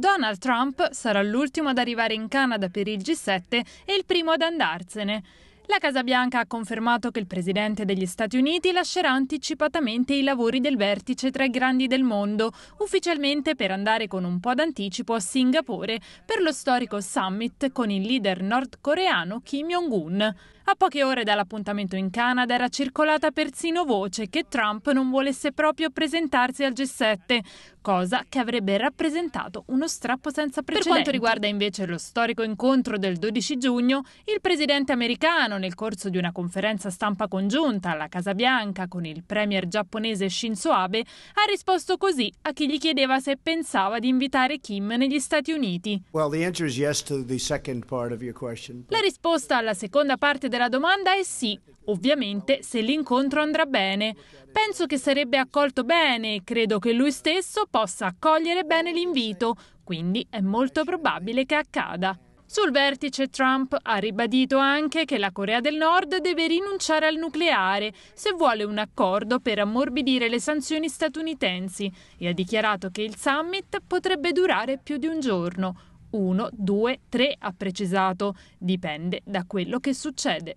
Donald Trump sarà l'ultimo ad arrivare in Canada per il G7 e il primo ad andarsene. La Casa Bianca ha confermato che il presidente degli Stati Uniti lascerà anticipatamente i lavori del vertice tra i grandi del mondo, ufficialmente per andare con un po' d'anticipo a Singapore per lo storico summit con il leader nordcoreano Kim Jong-un. A poche ore dall'appuntamento in Canada era circolata persino voce che Trump non volesse proprio presentarsi al G7, cosa che avrebbe rappresentato uno strappo senza precedenti. Per quanto riguarda invece lo storico incontro del 12 giugno, il presidente americano Milano nel corso di una conferenza stampa congiunta alla Casa Bianca con il premier giapponese Shinzo Abe, ha risposto così a chi gli chiedeva se pensava di invitare Kim negli Stati Uniti. Well, yes but... La risposta alla seconda parte della domanda è sì, ovviamente se l'incontro andrà bene. Penso che sarebbe accolto bene e credo che lui stesso possa accogliere bene l'invito, quindi è molto probabile che accada. Sul vertice Trump ha ribadito anche che la Corea del Nord deve rinunciare al nucleare se vuole un accordo per ammorbidire le sanzioni statunitensi e ha dichiarato che il summit potrebbe durare più di un giorno. Uno, due, tre, ha precisato. Dipende da quello che succede.